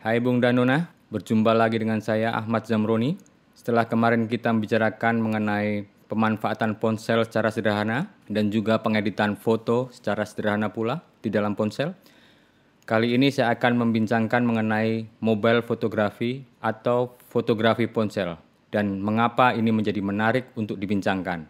Hai Bung Danona, berjumpa lagi dengan saya Ahmad Zamroni. Setelah kemarin kita membicarakan mengenai pemanfaatan ponsel secara sederhana dan juga pengeditan foto secara sederhana pula di dalam ponsel. Kali ini saya akan membincangkan mengenai mobile fotografi atau fotografi ponsel dan mengapa ini menjadi menarik untuk dibincangkan.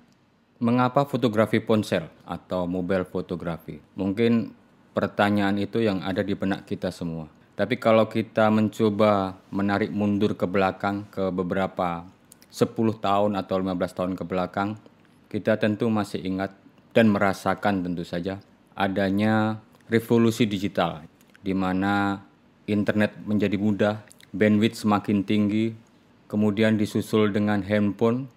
Mengapa fotografi ponsel atau mobile fotografi? Mungkin pertanyaan itu yang ada di benak kita semua tapi kalau kita mencoba menarik mundur ke belakang ke beberapa 10 tahun atau 15 tahun ke belakang, kita tentu masih ingat dan merasakan tentu saja adanya revolusi digital di mana internet menjadi mudah, bandwidth semakin tinggi, kemudian disusul dengan handphone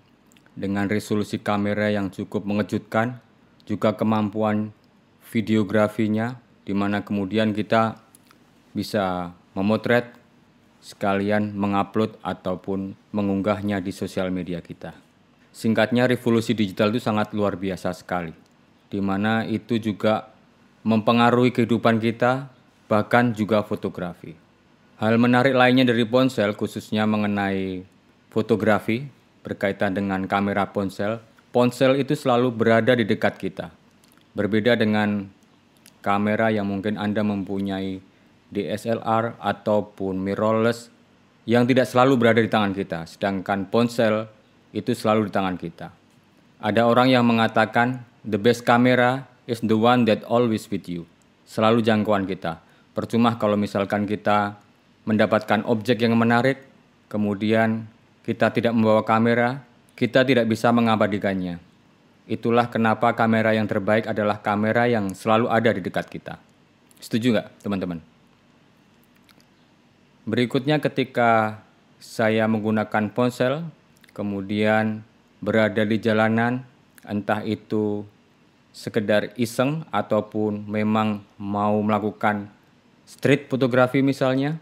dengan resolusi kamera yang cukup mengejutkan, juga kemampuan videografinya di mana kemudian kita bisa memotret sekalian mengupload ataupun mengunggahnya di sosial media kita. Singkatnya revolusi digital itu sangat luar biasa sekali. Di mana itu juga mempengaruhi kehidupan kita bahkan juga fotografi. Hal menarik lainnya dari ponsel khususnya mengenai fotografi berkaitan dengan kamera ponsel. Ponsel itu selalu berada di dekat kita. Berbeda dengan kamera yang mungkin Anda mempunyai DSLR ataupun mirrorless yang tidak selalu berada di tangan kita, sedangkan ponsel itu selalu di tangan kita. Ada orang yang mengatakan the best camera is the one that always with you, selalu jangkauan kita. Percuma kalau misalkan kita mendapatkan objek yang menarik, kemudian kita tidak membawa kamera, kita tidak bisa mengabadikannya. Itulah kenapa kamera yang terbaik adalah kamera yang selalu ada di dekat kita. Setuju nggak, teman-teman? Berikutnya ketika saya menggunakan ponsel, kemudian berada di jalanan, entah itu sekedar iseng ataupun memang mau melakukan street fotografi misalnya,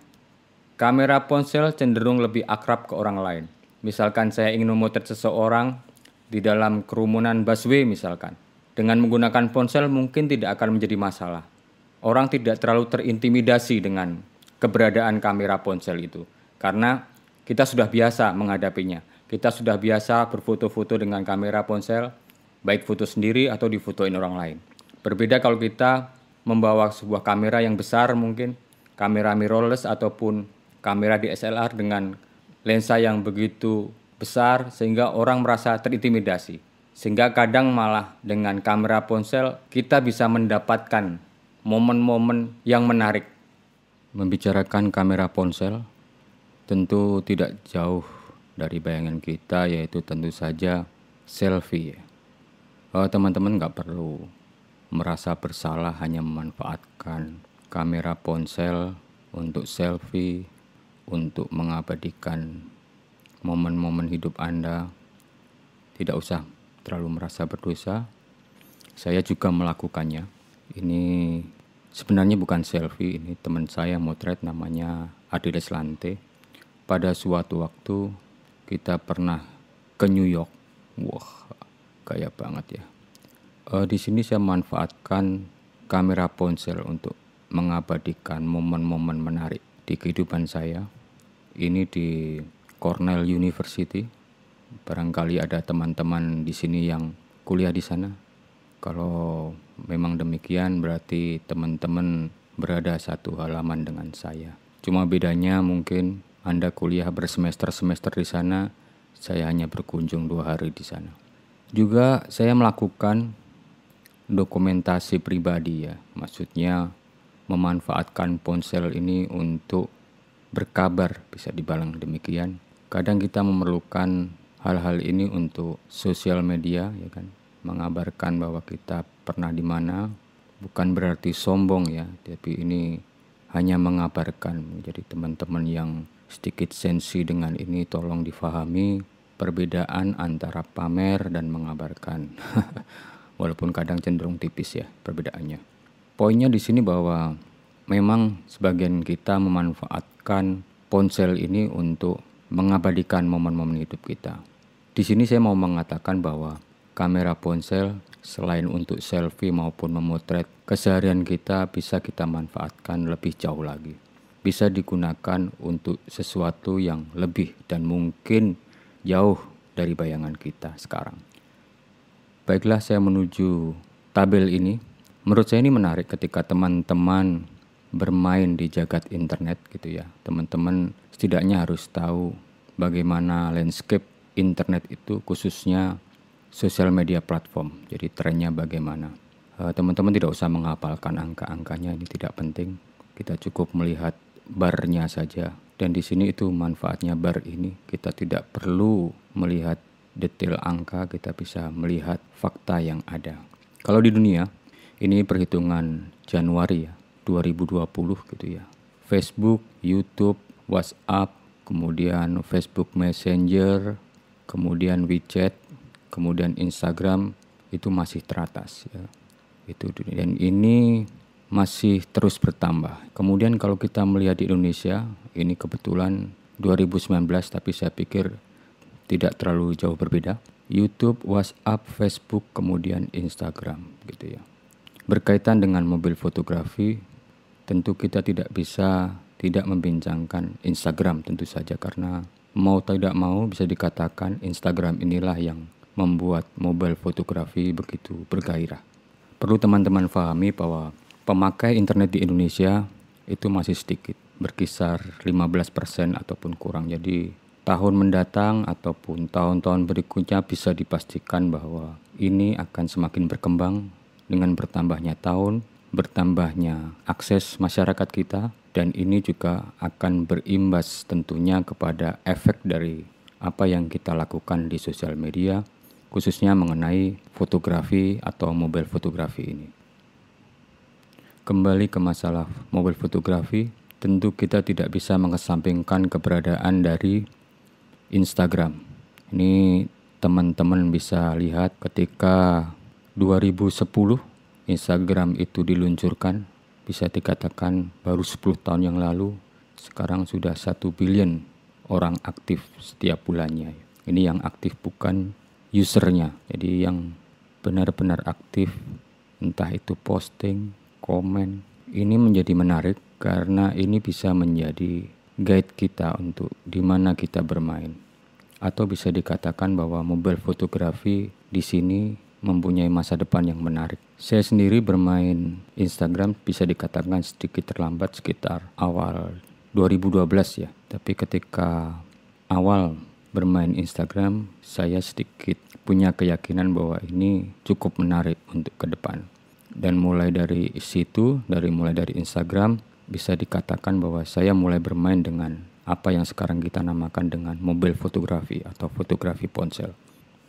kamera ponsel cenderung lebih akrab ke orang lain. Misalkan saya ingin memotret seseorang di dalam kerumunan busway misalkan. Dengan menggunakan ponsel mungkin tidak akan menjadi masalah. Orang tidak terlalu terintimidasi dengan keberadaan kamera ponsel itu karena kita sudah biasa menghadapinya. Kita sudah biasa berfoto-foto dengan kamera ponsel, baik foto sendiri atau difotoin orang lain. Berbeda kalau kita membawa sebuah kamera yang besar mungkin, kamera mirrorless ataupun kamera DSLR dengan lensa yang begitu besar sehingga orang merasa terintimidasi. Sehingga kadang malah dengan kamera ponsel kita bisa mendapatkan momen-momen yang menarik Membicarakan kamera ponsel tentu tidak jauh dari bayangan kita yaitu tentu saja selfie. Oh, teman-teman nggak perlu merasa bersalah hanya memanfaatkan kamera ponsel untuk selfie, untuk mengabadikan momen-momen hidup Anda. Tidak usah terlalu merasa berdosa. Saya juga melakukannya. Ini Sebenarnya bukan selfie, ini teman saya motret namanya Adiles Lante. Pada suatu waktu kita pernah ke New York. Wah, kaya banget ya. E, di sini saya manfaatkan kamera ponsel untuk mengabadikan momen-momen menarik di kehidupan saya. Ini di Cornell University. Barangkali ada teman-teman di sini yang kuliah di sana. Kalau memang demikian berarti teman-teman berada satu halaman dengan saya. Cuma bedanya mungkin Anda kuliah bersemester-semester di sana, saya hanya berkunjung dua hari di sana. Juga saya melakukan dokumentasi pribadi ya, maksudnya memanfaatkan ponsel ini untuk berkabar, bisa dibalang demikian. Kadang kita memerlukan hal-hal ini untuk sosial media ya kan, mengabarkan bahwa kita pernah di mana, bukan berarti sombong ya, tapi ini hanya mengabarkan. Jadi teman-teman yang sedikit sensi dengan ini tolong difahami perbedaan antara pamer dan mengabarkan. Walaupun kadang cenderung tipis ya perbedaannya. Poinnya di sini bahwa memang sebagian kita memanfaatkan ponsel ini untuk mengabadikan momen-momen hidup kita. Di sini saya mau mengatakan bahwa kamera ponsel selain untuk selfie maupun memotret, keseharian kita bisa kita manfaatkan lebih jauh lagi. Bisa digunakan untuk sesuatu yang lebih dan mungkin jauh dari bayangan kita sekarang. Baiklah, saya menuju tabel ini. Menurut saya ini menarik ketika teman-teman bermain di jagat internet gitu ya. Teman-teman setidaknya harus tahu bagaimana landscape internet itu khususnya sosial media platform. Jadi trennya bagaimana. Eh, teman-teman tidak usah menghafalkan angka-angkanya, ini tidak penting. Kita cukup melihat barnya saja. Dan di sini itu manfaatnya bar ini. Kita tidak perlu melihat detail angka, kita bisa melihat fakta yang ada. Kalau di dunia, ini perhitungan Januari ya, 2020 gitu ya. Facebook, YouTube, WhatsApp, kemudian Facebook Messenger, kemudian WeChat, kemudian Instagram itu masih teratas ya. Itu dan ini masih terus bertambah. Kemudian kalau kita melihat di Indonesia, ini kebetulan 2019 tapi saya pikir tidak terlalu jauh berbeda. YouTube, WhatsApp, Facebook, kemudian Instagram gitu ya. Berkaitan dengan mobil fotografi, tentu kita tidak bisa tidak membincangkan Instagram tentu saja karena mau tidak mau bisa dikatakan Instagram inilah yang membuat mobile fotografi begitu bergairah. Perlu teman-teman pahami bahwa pemakai internet di Indonesia itu masih sedikit, berkisar 15% ataupun kurang. Jadi tahun mendatang ataupun tahun-tahun berikutnya bisa dipastikan bahwa ini akan semakin berkembang dengan bertambahnya tahun, bertambahnya akses masyarakat kita dan ini juga akan berimbas tentunya kepada efek dari apa yang kita lakukan di sosial media khususnya mengenai fotografi atau mobile fotografi ini. Kembali ke masalah mobile fotografi, tentu kita tidak bisa mengesampingkan keberadaan dari Instagram. Ini teman-teman bisa lihat ketika 2010 Instagram itu diluncurkan, bisa dikatakan baru 10 tahun yang lalu, sekarang sudah satu billion orang aktif setiap bulannya. Ini yang aktif bukan usernya. Jadi yang benar-benar aktif, entah itu posting, komen. Ini menjadi menarik karena ini bisa menjadi guide kita untuk di mana kita bermain. Atau bisa dikatakan bahwa mobile fotografi di sini mempunyai masa depan yang menarik. Saya sendiri bermain Instagram bisa dikatakan sedikit terlambat sekitar awal 2012 ya. Tapi ketika awal bermain Instagram, saya sedikit punya keyakinan bahwa ini cukup menarik untuk ke depan. Dan mulai dari situ, dari mulai dari Instagram, bisa dikatakan bahwa saya mulai bermain dengan apa yang sekarang kita namakan dengan mobil fotografi atau fotografi ponsel.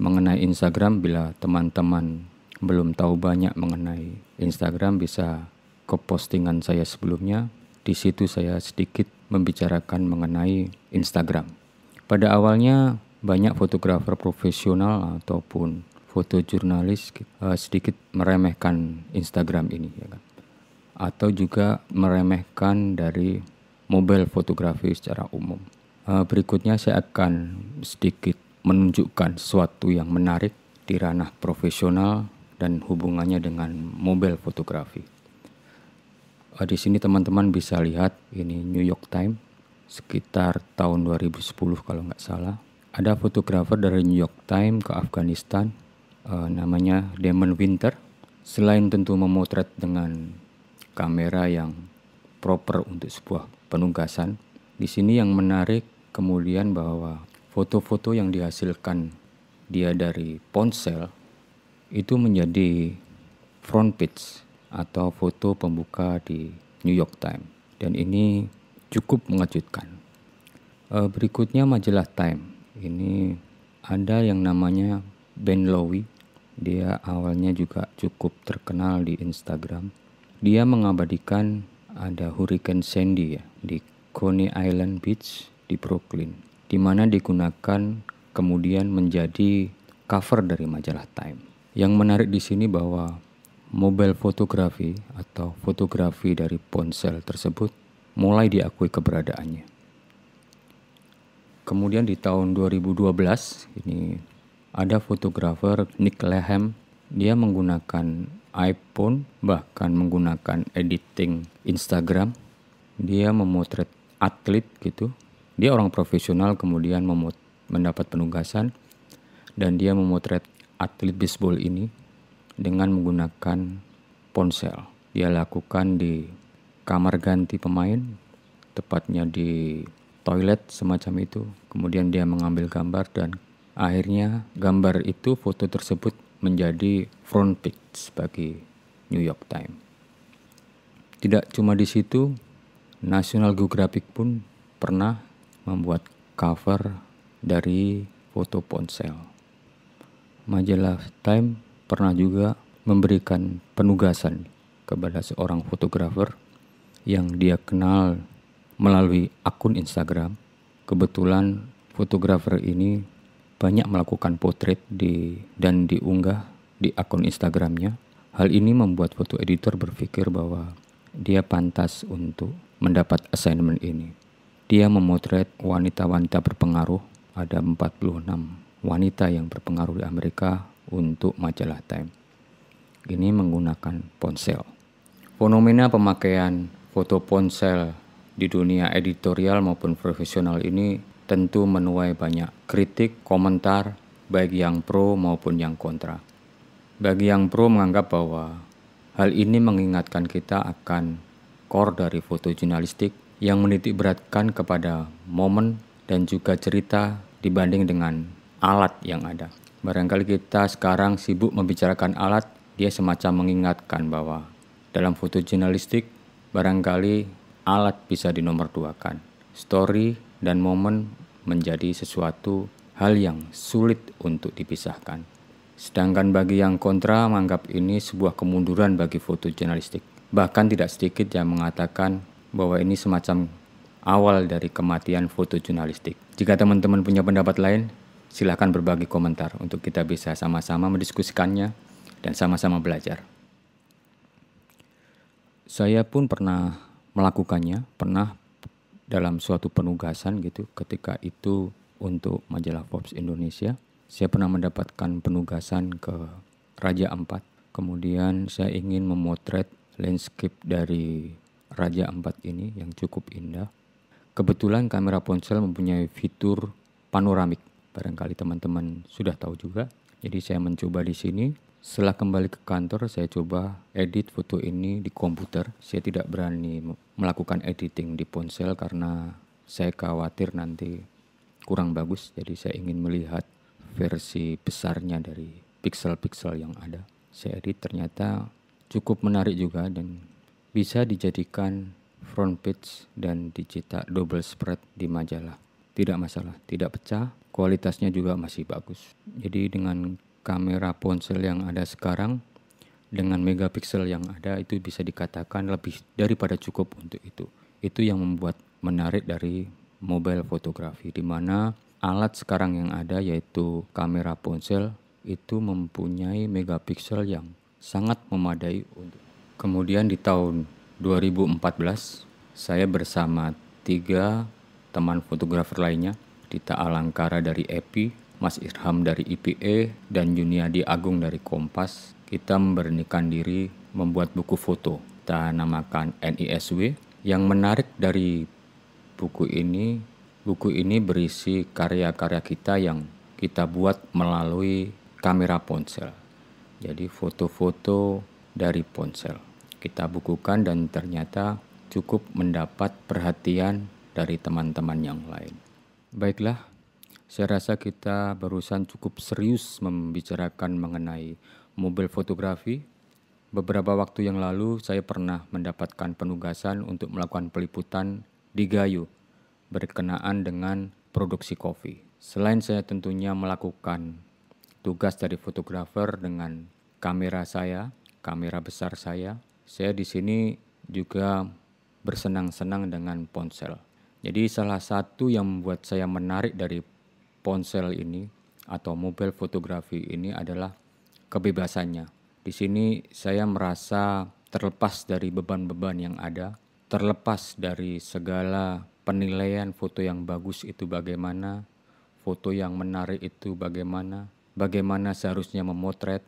Mengenai Instagram, bila teman-teman belum tahu banyak mengenai Instagram, bisa ke postingan saya sebelumnya. Di situ saya sedikit membicarakan mengenai Instagram. Pada awalnya banyak fotografer profesional ataupun foto jurnalis uh, eh, sedikit meremehkan Instagram ini ya kan. Atau juga meremehkan dari mobile fotografi secara umum. Uh, berikutnya saya akan sedikit menunjukkan sesuatu yang menarik di ranah profesional dan hubungannya dengan mobile fotografi. Uh, di sini teman-teman bisa lihat ini New York Times sekitar tahun 2010 kalau nggak salah. Ada fotografer dari New York Times ke Afghanistan, uh, namanya Damon Winter. Selain tentu memotret dengan kamera yang proper untuk sebuah penugasan, di sini yang menarik kemudian bahwa foto-foto yang dihasilkan dia dari ponsel itu menjadi front page atau foto pembuka di New York Times. Dan ini cukup mengejutkan. Eh, berikutnya majalah Time. Ini ada yang namanya Ben Lowy. Dia awalnya juga cukup terkenal di Instagram. Dia mengabadikan ada Hurricane Sandy ya di Coney Island Beach di Brooklyn, di mana digunakan kemudian menjadi cover dari majalah Time. Yang menarik di sini bahwa mobile fotografi atau fotografi dari ponsel tersebut mulai diakui keberadaannya. Kemudian di tahun 2012 ini ada fotografer Nick Lehem, dia menggunakan iPhone bahkan menggunakan editing Instagram. Dia memotret atlet gitu. Dia orang profesional kemudian mendapat penugasan dan dia memotret atlet baseball ini dengan menggunakan ponsel. Dia lakukan di kamar ganti pemain, tepatnya di toilet semacam itu. Kemudian dia mengambil gambar dan akhirnya gambar itu, foto tersebut menjadi front page bagi New York Times. Tidak cuma di situ, National Geographic pun pernah membuat cover dari foto ponsel. Majalah Time pernah juga memberikan penugasan kepada seorang fotografer yang dia kenal melalui akun Instagram. Kebetulan fotografer ini banyak melakukan potret di dan diunggah di akun Instagramnya. Hal ini membuat foto editor berpikir bahwa dia pantas untuk mendapat assignment ini. Dia memotret wanita-wanita berpengaruh, ada 46 wanita yang berpengaruh di Amerika untuk majalah Time. Ini menggunakan ponsel. Fenomena pemakaian foto ponsel di dunia editorial maupun profesional ini tentu menuai banyak kritik, komentar, baik yang pro maupun yang kontra. Bagi yang pro menganggap bahwa hal ini mengingatkan kita akan core dari foto jurnalistik yang menitikberatkan kepada momen dan juga cerita dibanding dengan alat yang ada. Barangkali kita sekarang sibuk membicarakan alat, dia semacam mengingatkan bahwa dalam foto jurnalistik Barangkali alat bisa dinomorduakan. Story dan momen menjadi sesuatu hal yang sulit untuk dipisahkan. Sedangkan bagi yang kontra menganggap ini sebuah kemunduran bagi foto jurnalistik. Bahkan tidak sedikit yang mengatakan bahwa ini semacam awal dari kematian foto jurnalistik. Jika teman-teman punya pendapat lain, silahkan berbagi komentar untuk kita bisa sama-sama mendiskusikannya dan sama-sama belajar. Saya pun pernah melakukannya, pernah dalam suatu penugasan gitu ketika itu untuk majalah Forbes Indonesia. Saya pernah mendapatkan penugasan ke Raja Ampat. Kemudian saya ingin memotret landscape dari Raja Ampat ini yang cukup indah. Kebetulan kamera ponsel mempunyai fitur panoramik. Barangkali teman-teman sudah tahu juga. Jadi saya mencoba di sini setelah kembali ke kantor, saya coba edit foto ini di komputer. Saya tidak berani melakukan editing di ponsel karena saya khawatir nanti kurang bagus. Jadi saya ingin melihat versi besarnya dari pixel-pixel yang ada. Saya edit ternyata cukup menarik juga dan bisa dijadikan front page dan dicetak double spread di majalah. Tidak masalah, tidak pecah, kualitasnya juga masih bagus. Jadi dengan kamera ponsel yang ada sekarang dengan megapiksel yang ada itu bisa dikatakan lebih daripada cukup untuk itu. Itu yang membuat menarik dari mobile fotografi di mana alat sekarang yang ada yaitu kamera ponsel itu mempunyai megapiksel yang sangat memadai untuk. Kemudian di tahun 2014 saya bersama tiga teman fotografer lainnya Dita Alangkara dari EPI, Mas Irham dari IPE dan Juniadi Agung dari Kompas, kita memberanikan diri membuat buku foto. Kita namakan NISW. Yang menarik dari buku ini, buku ini berisi karya-karya kita yang kita buat melalui kamera ponsel. Jadi foto-foto dari ponsel. Kita bukukan dan ternyata cukup mendapat perhatian dari teman-teman yang lain. Baiklah, saya rasa kita barusan cukup serius membicarakan mengenai mobil fotografi. Beberapa waktu yang lalu saya pernah mendapatkan penugasan untuk melakukan peliputan di Gayo berkenaan dengan produksi kopi. Selain saya tentunya melakukan tugas dari fotografer dengan kamera saya, kamera besar saya, saya di sini juga bersenang-senang dengan ponsel. Jadi salah satu yang membuat saya menarik dari ponsel ini atau mobil fotografi ini adalah kebebasannya. Di sini saya merasa terlepas dari beban-beban yang ada, terlepas dari segala penilaian foto yang bagus itu bagaimana, foto yang menarik itu bagaimana, bagaimana seharusnya memotret,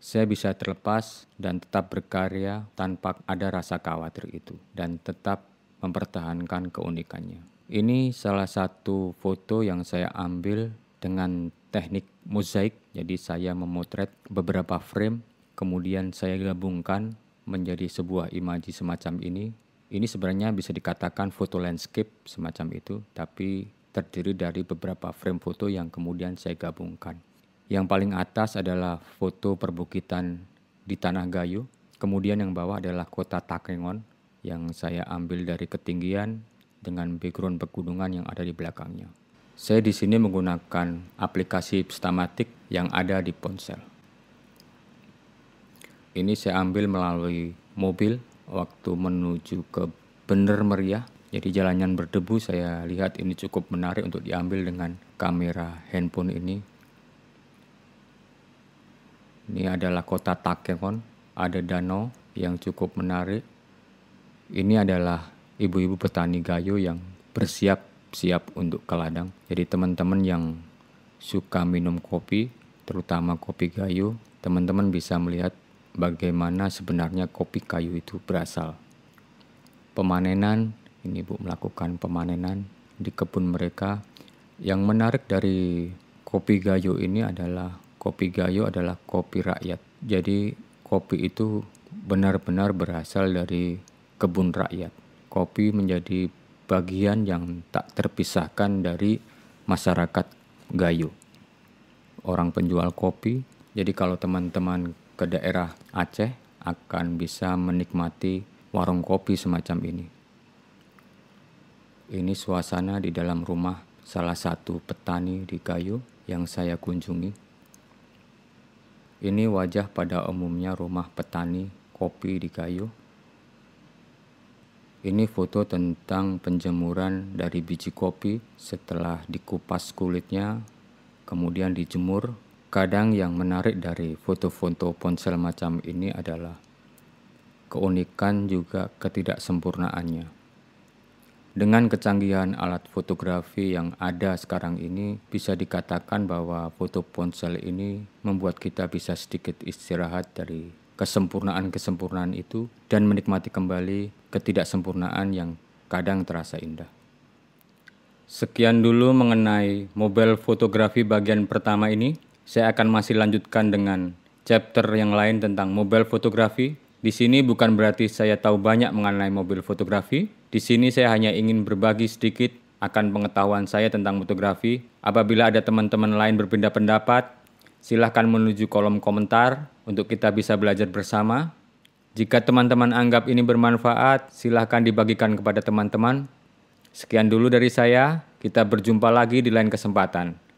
saya bisa terlepas dan tetap berkarya tanpa ada rasa khawatir itu, dan tetap mempertahankan keunikannya. Ini salah satu foto yang saya ambil dengan teknik mozaik. Jadi saya memotret beberapa frame, kemudian saya gabungkan menjadi sebuah imaji semacam ini. Ini sebenarnya bisa dikatakan foto landscape semacam itu, tapi terdiri dari beberapa frame foto yang kemudian saya gabungkan. Yang paling atas adalah foto perbukitan di Tanah gayu. kemudian yang bawah adalah kota Takengon yang saya ambil dari ketinggian dengan background pegunungan yang ada di belakangnya. Saya di sini menggunakan aplikasi Stamatic yang ada di ponsel. Ini saya ambil melalui mobil waktu menuju ke Bener Meriah. Jadi jalanan berdebu saya lihat ini cukup menarik untuk diambil dengan kamera handphone ini. Ini adalah kota Takengon, ada danau yang cukup menarik. Ini adalah ibu-ibu petani gayo yang bersiap siap untuk ke ladang. Jadi teman-teman yang suka minum kopi, terutama kopi gayo, teman-teman bisa melihat bagaimana sebenarnya kopi kayu itu berasal. Pemanenan, ini Bu melakukan pemanenan di kebun mereka. Yang menarik dari kopi gayo ini adalah kopi gayo adalah kopi rakyat. Jadi kopi itu benar-benar berasal dari kebun rakyat kopi menjadi bagian yang tak terpisahkan dari masyarakat Gayo. Orang penjual kopi, jadi kalau teman-teman ke daerah Aceh akan bisa menikmati warung kopi semacam ini. Ini suasana di dalam rumah salah satu petani di Gayo yang saya kunjungi. Ini wajah pada umumnya rumah petani kopi di Gayo ini foto tentang penjemuran dari biji kopi setelah dikupas kulitnya, kemudian dijemur. Kadang yang menarik dari foto-foto ponsel macam ini adalah keunikan juga ketidaksempurnaannya. Dengan kecanggihan alat fotografi yang ada sekarang ini, bisa dikatakan bahwa foto ponsel ini membuat kita bisa sedikit istirahat dari kesempurnaan-kesempurnaan itu dan menikmati kembali ketidaksempurnaan yang kadang terasa indah. Sekian dulu mengenai mobile fotografi bagian pertama ini. Saya akan masih lanjutkan dengan chapter yang lain tentang mobile fotografi. Di sini bukan berarti saya tahu banyak mengenai mobil fotografi. Di sini saya hanya ingin berbagi sedikit akan pengetahuan saya tentang fotografi. Apabila ada teman-teman lain berpindah pendapat, Silahkan menuju kolom komentar untuk kita bisa belajar bersama. Jika teman-teman anggap ini bermanfaat, silahkan dibagikan kepada teman-teman. Sekian dulu dari saya, kita berjumpa lagi di lain kesempatan.